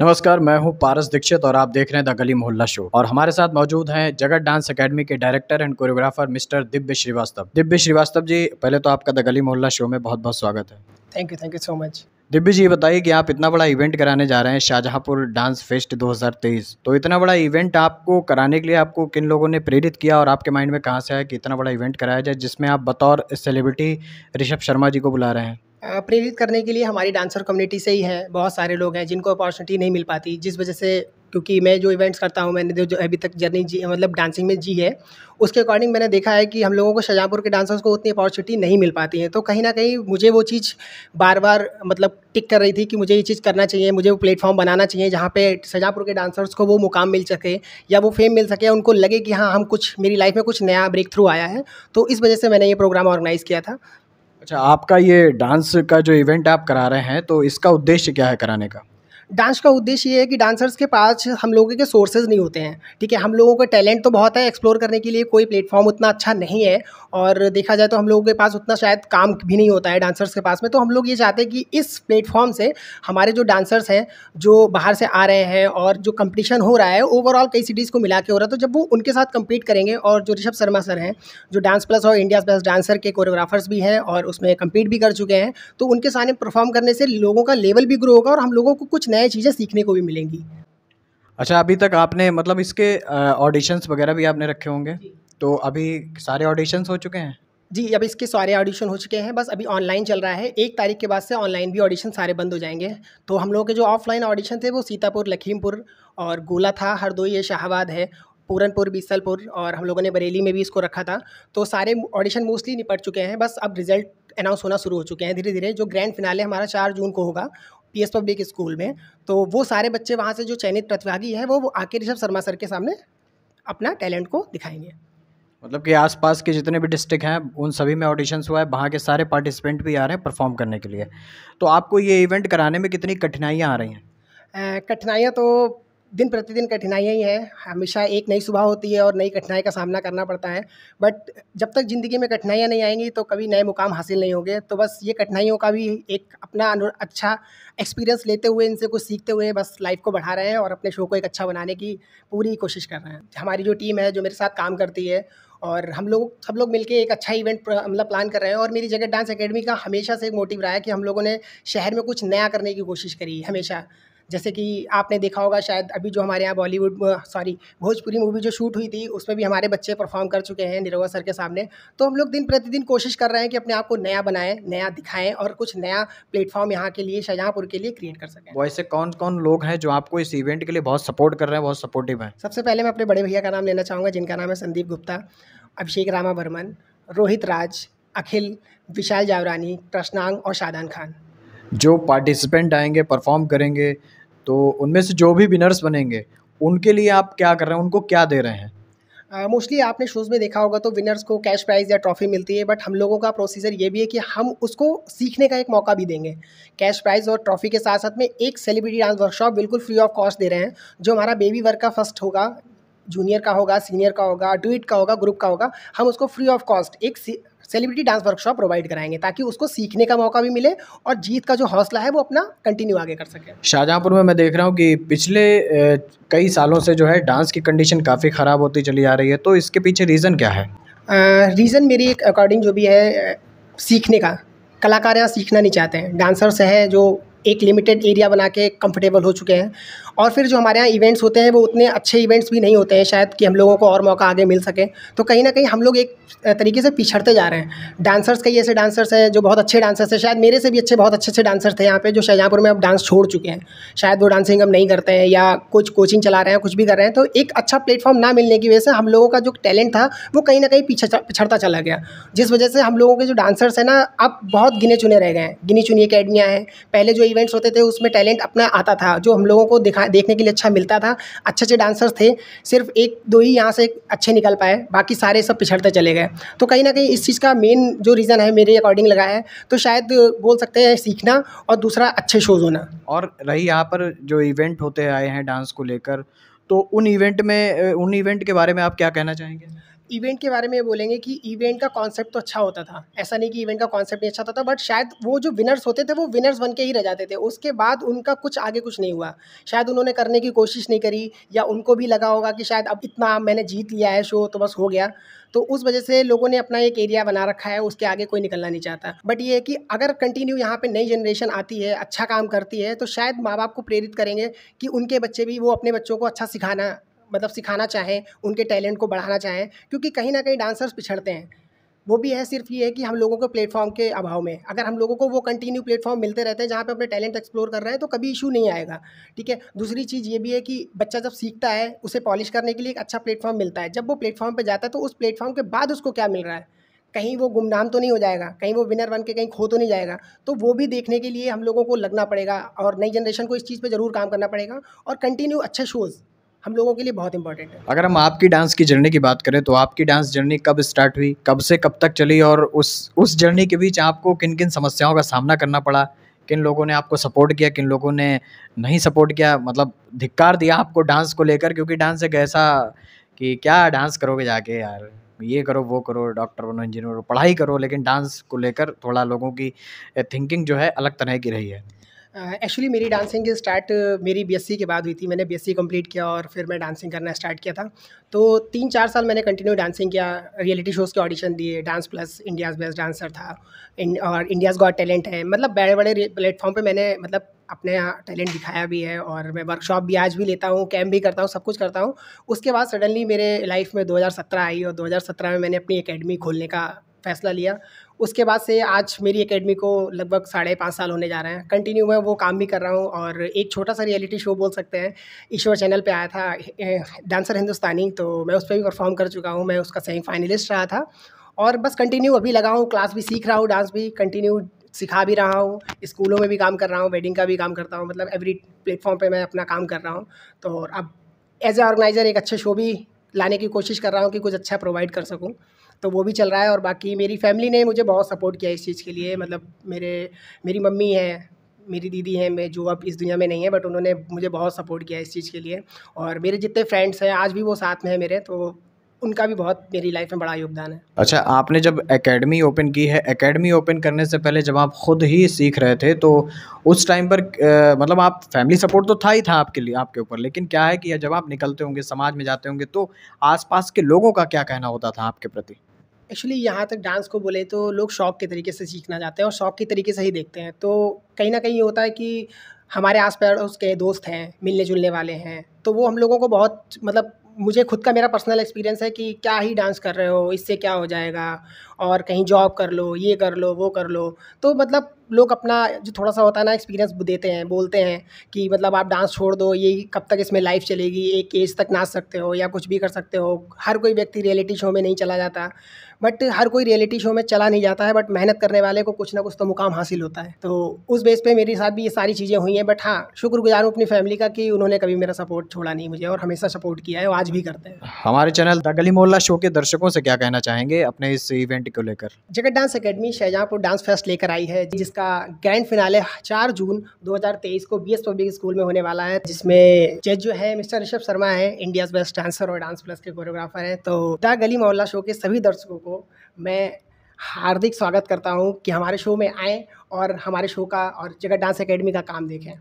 नमस्कार मैं हूं पारस दीक्षित और आप देख रहे हैं द गली मोहल्ला शो और हमारे साथ मौजूद हैं जगत डांस एकेडमी के director and choreographer mister Divya Srivastava दिव्य श्रीवास्तव जी पहले तो आपका द गली मोहल्ला शो में बहुत बहुत स्वागत है thank you thank you so much Divya ji बताइए कि आप इतना बड़ा इवेंट कराने जा रहे हैं शाहजहाँपुर डांस फेस्ट 2023 तो इतना बड़ा इवेंट आपको कराने के लिए आपको किन लोगों ने प्रेरित किया और आपके माइंड में कहाँ से आया कि इतना बड़ा इवेंट कराया जाए जिसमें आप बतौर सेलिब्रिटी ऋषभ शर्मा जी को बुला रहे हैं प्रेरित करने के लिए हमारी डांसर कम्युनिटी से ही हैं बहुत सारे लोग हैं जिनको अपॉर्चुनिटी नहीं मिल पाती जिस वजह से क्योंकि मैं जो इवेंट्स करता हूँ मैंने जो अभी तक जर्नी जी मतलब डांसिंग में जी है उसके अकॉर्डिंग मैंने देखा है कि हम लोगों को शाहजहाँपुर के डांसर्स को उतनी अपॉर्चुनिटी नहीं मिल पाती है तो कहीं ना कहीं मुझे वो चीज़ बार बार मतलब टिक कर रही थी कि मुझे ये चीज़ करना चाहिए मुझे वो प्लेटफॉर्म बनाना चाहिए जहाँ पे शाहजहाँपुर के डांसर्स को वो मुकाम मिल सके या वो फेम मिल सके उनको लगे कि हाँ हम कुछ मेरी लाइफ में कुछ नया ब्रेक थ्रू आया है तो इस वजह से मैंने ये प्रोग्राम ऑर्गेनाइज़ किया था अच्छा आपका ये डांस का जो इवेंट आप करा रहे हैं तो इसका उद्देश्य क्या है कराने का डांस का उद्देश्य ये है कि डांसर्स के पास हम लोगों के सोर्सेज नहीं होते हैं ठीक है हम लोगों का टैलेंट तो बहुत है एक्सप्लोर करने के लिए कोई प्लेटफॉर्म उतना अच्छा नहीं है और देखा जाए तो हम लोगों के पास उतना शायद काम भी नहीं होता है डांसर्स के पास में तो हम लोग ये चाहते हैं कि इस प्लेटफॉर्म से हमारे जो डांसर्स हैं जो बाहर से आ रहे हैं और जो कंपटीशन हो रहा है ओवरऑल कई सिटीज़ को मिला के हो रहा है तो जब वो उनके साथ कम्पीट करेंगे और जो ऋषभ शर्मा सर हैं जो डांस प्लस और इंडिया प्लस डांसर के कोरियोग्राफर्स भी हैं और उसमें कम्पीट भी कर चुके हैं तो उनके सामने परफॉर्म करने से लोगों का लेवल भी ग्रो होगा और हम लोगों को कुछ नए चीज़ें सीखने को भी मिलेंगी अच्छा अभी तक आपने मतलब इसके ऑडिशंस वगैरह भी आपने रखे होंगे तो अभी सारे ऑडिशंस हो चुके हैं जी अब इसके सारे ऑडिशन हो चुके हैं बस अभी ऑनलाइन चल रहा है एक तारीख के बाद से ऑनलाइन भी ऑडिशन सारे बंद हो जाएंगे तो हम लोगों के जो ऑफलाइन ऑडिशन थे वो सीतापुर लखीमपुर और गोला था हरदोई ये शाहबाद है पूरनपुर बीसलपुर और हम लोगों ने बरेली में भी इसको रखा था तो सारे ऑडिशन मोस्टली निपट चुके हैं बस अब रिजल्ट अनाउंस होना शुरू हो चुके हैं धीरे धीरे जो ग्रैंड फिनाले हमारा चार जून को होगा पी एस पब्लिक स्कूल में तो वो सारे बच्चे वहाँ से जो चयनित प्रतिभागी है वो, वो आके ऋषभ शर्मा सर के सामने अपना टैलेंट को दिखाएंगे मतलब कि आसपास के जितने भी डिस्ट्रिक्ट हैं उन सभी में ऑडिशंस हुआ है वहाँ के सारे पार्टिसिपेंट भी आ रहे हैं परफॉर्म करने के लिए तो आपको ये इवेंट कराने में कितनी कठिनाइयाँ आ रही हैं कठिनाइयाँ तो दिन प्रतिदिन कठिनाइयाँ ही हैं हमेशा एक नई सुबह होती है और नई कठिनाई का सामना करना पड़ता है बट जब तक ज़िंदगी में कठिनाइयाँ नहीं आएंगी तो कभी नए मुकाम हासिल नहीं होंगे तो बस ये कठिनाइयों का भी एक अपना अच्छा एक्सपीरियंस लेते हुए इनसे कुछ सीखते हुए बस लाइफ को बढ़ा रहे हैं और अपने शो को एक अच्छा बनाने की पूरी कोशिश कर रहे हैं हमारी जो टीम है जो मेरे साथ काम करती है और हम लोग सब लोग मिलके एक अच्छा इवेंट मतलब प्लान कर रहे हैं और मेरी जगह डांस एकेडमी का हमेशा से एक मोटिव रहा है कि हम लोगों ने शहर में कुछ नया करने की कोशिश करी हमेशा जैसे कि आपने देखा होगा शायद अभी जो हमारे यहाँ बॉलीवुड सॉरी भोजपुरी मूवी जो शूट हुई थी उसमें भी हमारे बच्चे परफॉर्म कर चुके हैं निरवा सर के सामने तो हम लोग दिन प्रतिदिन कोशिश कर रहे हैं कि अपने आप को नया बनाएं नया दिखाएं और कुछ नया प्लेटफॉर्म यहाँ के लिए शाहजहाँपुर के लिए क्रिएट कर सकें वैसे कौन कौन लोग हैं जो आपको इस इवेंट के लिए बहुत सपोर्ट कर रहे हैं बहुत सपोर्टिव हैं सबसे पहले मैं अपने बड़े भैया का नाम लेना चाहूँगा जिनका नाम है संदीप गुप्ता अभिषेक रामा बर्मन रोहित राज अखिल विशाल जावरानी कृष्णांग और शादान खान जो पार्टिसिपेंट आएंगे परफॉर्म करेंगे तो उनमें से जो भी विनर्स बनेंगे उनके लिए आप क्या कर रहे हैं उनको क्या दे रहे हैं मोस्टली uh, आपने शोज़ में देखा होगा तो विनर्स को कैश प्राइज़ या ट्रॉफी मिलती है बट हम लोगों का प्रोसीजर ये भी है कि हम उसको सीखने का एक मौका भी देंगे कैश प्राइज़ और ट्रॉफी के साथ साथ में एक सेलिब्रिटी डांस वर्कशॉप बिल्कुल फ्री ऑफ कॉस्ट दे रहे हैं जो हमारा बेबी वर्क का फर्स्ट होगा जूनियर का होगा सीनियर का होगा ड्यूट का होगा ग्रुप का होगा हम उसको फ्री ऑफ कॉस्ट एक सेलिब्रिटी डांस वर्कशॉप प्रोवाइड कराएंगे ताकि उसको सीखने का मौका भी मिले और जीत का जो हौसला है वो अपना कंटिन्यू आगे कर सके शाहजहाँपुर में मैं देख रहा हूँ कि पिछले कई सालों से जो है डांस की कंडीशन काफ़ी ख़राब होती चली आ रही है तो इसके पीछे रीज़न क्या है रीज़न मेरी एक अकॉर्डिंग जो भी है सीखने का कलाकार यहाँ सीखना नहीं चाहते हैं डांसर्स हैं जो एक लिमिटेड एरिया बना के कंफर्टेबल हो चुके हैं और फिर जो हमारे यहाँ इवेंट्स होते हैं वो उतने अच्छे इवेंट्स भी नहीं होते हैं शायद कि हम लोगों को और मौका आगे मिल सके तो कहीं ना कहीं हम लोग एक तरीके से पिछड़ते जा रहे हैं डांसर्स कई ऐसे डांसर्स हैं जो बहुत अच्छे डांसर्स हैं शायद मेरे से भी अच्छे बहुत अच्छे अच्छे डांसर्स थे यहाँ पर जो शाहजहाँपुर में अब डांस छोड़ चुके हैं शायद वो डांसिंग अब नहीं करते हैं या कुछ कोचिंग चला रहे हैं कुछ भी कर रहे हैं तो एक अच्छा प्लेटफॉर्म ना मिलने की वजह से हम लोगों का जो टैलेंट था वो कहीं ना कहीं पिछड़ता चला गया जिस वजह से हम लोगों के जो डांसर्स हैं ना अब बहुत गिने चुने रह गए हैं गिनी चुनी अकेडमियाँ हैं पहले जो इवेंट्स होते थे उसमें टैलेंट अपना आता था जो हम लोगों को दिखा यहाँ देखने के लिए अच्छा मिलता था अच्छे अच्छे डांसर्स थे सिर्फ एक दो ही यहाँ से अच्छे निकल पाए बाकी सारे सब पिछड़ते चले गए तो कहीं ना कहीं इस चीज़ का मेन जो रीज़न है मेरे अकॉर्डिंग लगा है तो शायद बोल सकते हैं सीखना और दूसरा अच्छे शोज़ होना और रही यहाँ पर जो इवेंट होते आए हैं डांस को लेकर तो उन इवेंट में उन इवेंट के बारे में आप क्या कहना चाहेंगे इवेंट के बारे में बोलेंगे कि इवेंट का कॉन्सेप्ट तो अच्छा होता था ऐसा नहीं कि इवेंट का कॉन्सेप्ट नहीं अच्छा होता था बट शायद वो जो विनर्स होते थे वो विनर्स बन के ही रह जाते थे उसके बाद उनका कुछ आगे कुछ नहीं हुआ शायद उन्होंने करने की कोशिश नहीं करी या उनको भी लगा होगा कि शायद अब इतना मैंने जीत लिया है शो तो बस हो गया तो उस वजह से लोगों ने अपना एक एरिया बना रखा है उसके आगे कोई निकलना नहीं चाहता बट ये है कि अगर कंटिन्यू यहाँ पे नई जनरेशन आती है अच्छा काम करती है तो शायद माँ बाप को प्रेरित करेंगे कि उनके बच्चे भी वो अपने बच्चों को अच्छा सिखाना मतलब सिखाना चाहें उनके टैलेंट को बढ़ाना चाहें क्योंकि कहीं ना कहीं डांसर्स पिछड़ते हैं वो भी है सिर्फ ये है कि हम लोगों को प्लेटफॉर्म के अभाव में अगर हम लोगों को वो कंटिन्यू प्लेटफॉर्म मिलते रहते हैं जहाँ पे अपने टैलेंट एक्सप्लोर कर रहे हैं तो कभी इशू नहीं आएगा ठीक है दूसरी चीज़ ये भी है कि बच्चा जब सीखता है उसे पॉलिश करने के लिए एक अच्छा प्लेटफॉर्म मिलता है जब वो प्लेटफॉर्म पर जाता है तो उस प्लेटफॉर्म के बाद उसको क्या मिल रहा है कहीं वो गुमनाम तो नहीं हो जाएगा कहीं वो विनर बन के कहीं खो तो नहीं जाएगा तो वो भी देखने के लिए हम लोगों को लगना पड़ेगा और नई जनरेशन को इस चीज़ पर ज़रूर काम करना पड़ेगा और कंटिन्यू अच्छे शोज़ हम लोगों के लिए बहुत इंपॉर्टेंट है अगर हम आपकी डांस की जर्नी की बात करें तो आपकी डांस जर्नी कब स्टार्ट हुई कब से कब तक चली और उस उस जर्नी के बीच आपको किन किन समस्याओं का सामना करना पड़ा किन लोगों ने आपको सपोर्ट किया किन लोगों ने नहीं सपोर्ट किया मतलब धिक्कार दिया आपको डांस को लेकर क्योंकि डांस एक ऐसा कि क्या डांस करोगे जाके यार ये करो वो करो डॉक्टर बनो इंजीनियर बनो पढ़ाई करो लेकिन डांस को लेकर थोड़ा लोगों की थिंकिंग जो है अलग तरह की रही है एक्चुअली मेरी डांसिंग की स्टार्ट मेरी बीएससी के बाद हुई थी मैंने बीएससी कंप्लीट किया और फिर मैं डांसिंग करना स्टार्ट किया था तो तीन चार साल मैंने कंटिन्यू डांसिंग किया रियलिटी शोज़ के ऑडिशन दिए dance plus India's best dancer था इन, और इंडियाज़ गॉट टैलेंट है मतलब बड़े बड़े प्लेटफॉर्म पर मैंने मतलब अपने टैलेंट दिखाया भी है और मैं वर्कशॉप भी आज भी लेता हूँ कैम्प भी करता हूँ सब कुछ करता हूँ उसके बाद सडनली मेरे लाइफ में 2017 आई और 2017 में मैंने अपनी एकेडमी खोलने का फैसला लिया उसके बाद से आज मेरी एकेडमी को लगभग साढ़े पाँच साल होने जा रहे हैं कंटिन्यू मैं वो काम भी कर रहा हूँ और एक छोटा सा रियलिटी शो बोल सकते हैं ईश्वर चैनल पे आया था डांसर हिंदुस्तानी तो मैं उस पर भी परफॉर्म कर चुका हूँ मैं उसका सेमीफाइनलिस्ट रहा था और बस कंटिन्यू अभी लगा हूँ क्लास भी सीख रहा हूँ डांस भी कंटिन्यू सिखा भी रहा हूँ स्कूलों में भी काम कर रहा हूँ वेडिंग का भी काम करता हूँ मतलब एवरी प्लेटफॉर्म पर मैं अपना काम कर रहा हूँ तो अब एज ए ऑर्गेनाइज़र एक अच्छे शो भी लाने की कोशिश कर रहा हूँ कि कुछ अच्छा प्रोवाइड कर सकूँ तो वो भी चल रहा है और बाकी मेरी फैमिली ने मुझे बहुत सपोर्ट किया इस चीज़ के लिए मतलब मेरे मेरी मम्मी है मेरी दीदी हैं मैं जो अब इस दुनिया में नहीं है बट उन्होंने मुझे बहुत सपोर्ट किया इस चीज़ के लिए और मेरे जितने फ्रेंड्स हैं आज भी वो साथ में हैं मेरे तो उनका भी बहुत मेरी लाइफ में बड़ा योगदान है अच्छा आपने जब एकेडमी ओपन की है एकेडमी ओपन करने से पहले जब आप खुद ही सीख रहे थे तो उस टाइम पर आ, मतलब आप फैमिली सपोर्ट तो था ही था आपके लिए आपके ऊपर लेकिन क्या है कि जब आप निकलते होंगे समाज में जाते होंगे तो आसपास के लोगों का क्या कहना होता था आपके प्रति एक्चुअली यहाँ तक डांस को बोले तो लोग शौक के तरीके से सीखना चाहते हैं और शौक के तरीके से ही देखते हैं तो कहीं ना कहीं ये होता है कि हमारे आस पड़ोस के दोस्त हैं मिलने जुलने वाले हैं तो वो हम लोगों को बहुत मतलब मुझे खुद का मेरा पर्सनल एक्सपीरियंस है कि क्या ही डांस कर रहे हो इससे क्या हो जाएगा और कहीं जॉब कर लो ये कर लो वो कर लो तो मतलब लोग अपना जो थोड़ा सा होता है ना एक्सपीरियंस देते हैं बोलते हैं कि मतलब आप डांस छोड़ दो ये कब तक इसमें लाइफ चलेगी एक एज तक नाच सकते हो या कुछ भी कर सकते हो हर कोई व्यक्ति रियलिटी शो में नहीं चला जाता बट हर कोई रियलिटी शो में चला नहीं जाता है बट मेहनत करने वाले को कुछ ना कुछ तो मुकाम हासिल होता है तो उस बेस पे मेरे साथ भी ये सारी चीज़ें हुई हैं बट हाँ शुक्रगुजार हूँ अपनी फैमिली का कि उन्होंने कभी मेरा सपोर्ट छोड़ा नहीं मुझे और हमेशा सपोर्ट किया है और आज भी करते हैं हमारे चैनल द गली मोहल्ला शो के दर्शकों से क्या कहना चाहेंगे अपने इस इवेंट को लेकर Jagat dance academy Shahjahanpur dance fest लेकर आई है जिसका ग्रैंड फिनाले चार जून दो को बी पब्लिक स्कूल में होने वाला है जिसमें जज जो है मिस्टर ऋषभ शर्मा है इंडिया बेस्ट डांसर और डांस प्लस के कोरियोग्राफर है तो द गली मोहल्ला शो के सभी दर्शकों को मैं हार्दिक स्वागत करता हूँ कि हमारे शो में आएँ और हमारे शो का और जगत डांस एकेडमी का काम देखें